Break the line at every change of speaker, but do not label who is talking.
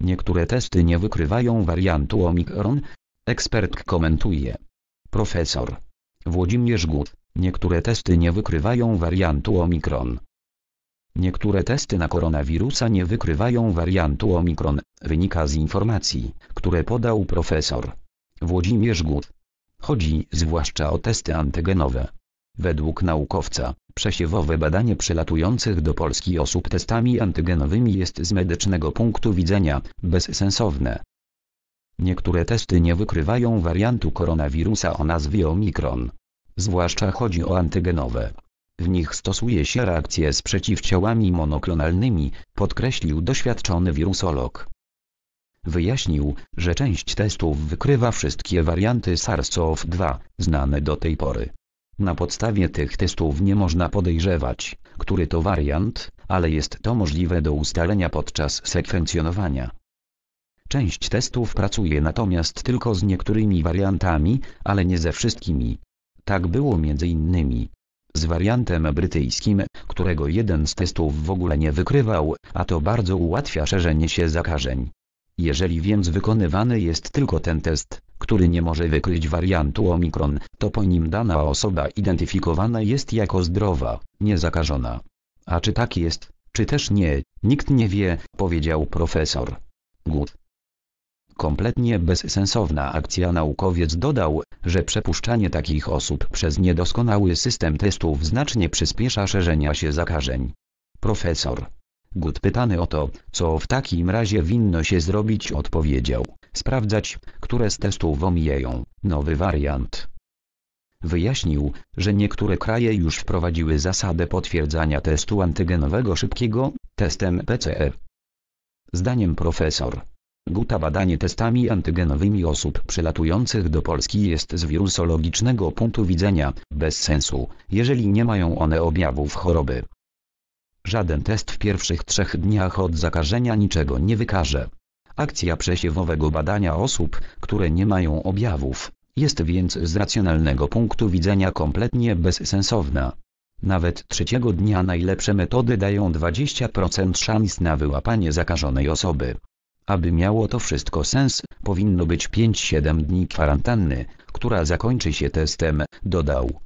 Niektóre testy nie wykrywają wariantu Omikron. Ekspert komentuje. Profesor Włodzimierz Gut. Niektóre testy nie wykrywają wariantu Omikron. Niektóre testy na koronawirusa nie wykrywają wariantu Omikron, wynika z informacji, które podał profesor Włodzimierz Gut. Chodzi zwłaszcza o testy antygenowe. Według naukowca, Przesiewowe badanie przylatujących do Polski osób testami antygenowymi jest z medycznego punktu widzenia bezsensowne. Niektóre testy nie wykrywają wariantu koronawirusa o nazwie Omikron. Zwłaszcza chodzi o antygenowe. W nich stosuje się reakcje z przeciwciałami monoklonalnymi, podkreślił doświadczony wirusolog. Wyjaśnił, że część testów wykrywa wszystkie warianty SARS-CoV-2, znane do tej pory. Na podstawie tych testów nie można podejrzewać, który to wariant, ale jest to możliwe do ustalenia podczas sekwencjonowania. Część testów pracuje natomiast tylko z niektórymi wariantami, ale nie ze wszystkimi. Tak było m.in. z wariantem brytyjskim, którego jeden z testów w ogóle nie wykrywał, a to bardzo ułatwia szerzenie się zakażeń. Jeżeli więc wykonywany jest tylko ten test, który nie może wykryć wariantu Omikron, to po nim dana osoba identyfikowana jest jako zdrowa, niezakażona. A czy tak jest, czy też nie, nikt nie wie, powiedział profesor. Gut. Kompletnie bezsensowna akcja naukowiec dodał, że przepuszczanie takich osób przez niedoskonały system testów znacznie przyspiesza szerzenia się zakażeń. Profesor. Gut pytany o to, co w takim razie winno się zrobić odpowiedział sprawdzać, które z testów omijają nowy wariant. Wyjaśnił, że niektóre kraje już wprowadziły zasadę potwierdzania testu antygenowego szybkiego testem PCR. E. Zdaniem profesor Guta badanie testami antygenowymi osób przylatujących do Polski jest z wirusologicznego punktu widzenia bez sensu, jeżeli nie mają one objawów choroby. Żaden test w pierwszych trzech dniach od zakażenia niczego nie wykaże. Akcja przesiewowego badania osób, które nie mają objawów, jest więc z racjonalnego punktu widzenia kompletnie bezsensowna. Nawet trzeciego dnia najlepsze metody dają 20% szans na wyłapanie zakażonej osoby. Aby miało to wszystko sens, powinno być 5-7 dni kwarantanny, która zakończy się testem, dodał.